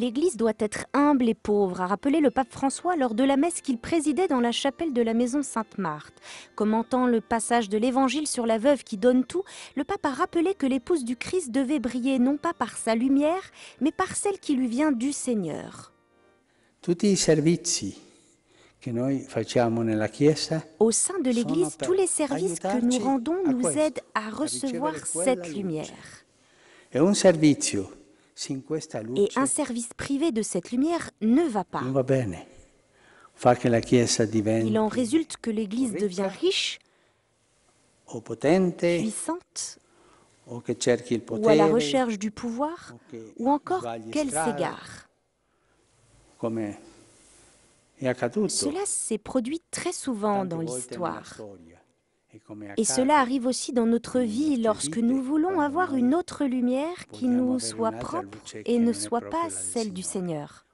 L'Église doit être humble et pauvre, a rappelé le pape François lors de la messe qu'il présidait dans la chapelle de la maison Sainte-Marthe. Commentant le passage de l'Évangile sur la veuve qui donne tout, le pape a rappelé que l'épouse du Christ devait briller non pas par sa lumière, mais par celle qui lui vient du Seigneur. au sein de l'Église, tous les services que nous rendons nous aident à recevoir cette lumière. Et un service privé de cette lumière ne va pas. Il en résulte que l'Église devient riche, puissante, ou à la recherche du pouvoir, ou encore e qu'elle s'égare. Cela s'est produit très souvent dans l'histoire. Et cela arrive aussi dans notre vie lorsque nous voulons avoir une autre lumière qui nous soit propre et ne soit pas celle du Seigneur.